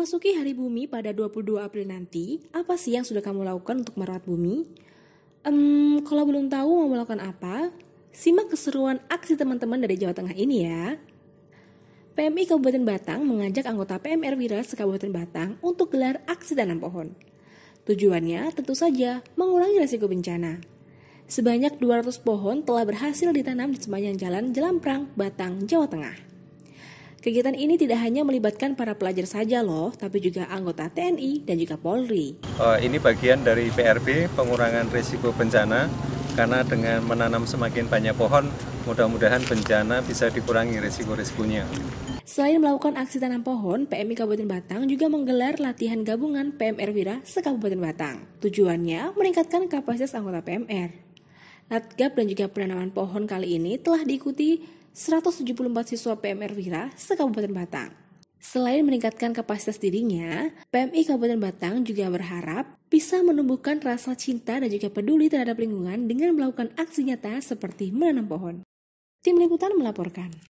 Memasuki hari bumi pada 22 April nanti, apa sih yang sudah kamu lakukan untuk merawat bumi? Um, kalau belum tahu mau melakukan apa, simak keseruan aksi teman-teman dari Jawa Tengah ini ya. PMI Kabupaten Batang mengajak anggota PMR Wira kabupaten Batang untuk gelar aksi tanam pohon. Tujuannya tentu saja mengurangi resiko bencana. Sebanyak 200 pohon telah berhasil ditanam di sepanjang jalan Jelamprang, Batang, Jawa Tengah. Kegiatan ini tidak hanya melibatkan para pelajar saja loh, tapi juga anggota TNI dan juga Polri. Eh, ini bagian dari PRB, pengurangan risiko bencana, karena dengan menanam semakin banyak pohon, mudah-mudahan bencana bisa dikurangi risiko-risikonya. Selain melakukan aksi tanam pohon, PMI Kabupaten Batang juga menggelar latihan gabungan PMR Wira se-Kabupaten Batang. Tujuannya meningkatkan kapasitas anggota PMR. Natgab dan juga penanaman pohon kali ini telah diikuti 174 siswa PMR Wira se-Kabupaten Batang. Selain meningkatkan kapasitas dirinya, PMI Kabupaten Batang juga berharap bisa menumbuhkan rasa cinta dan juga peduli terhadap lingkungan dengan melakukan aksi nyata seperti menanam pohon. Tim Liputan melaporkan.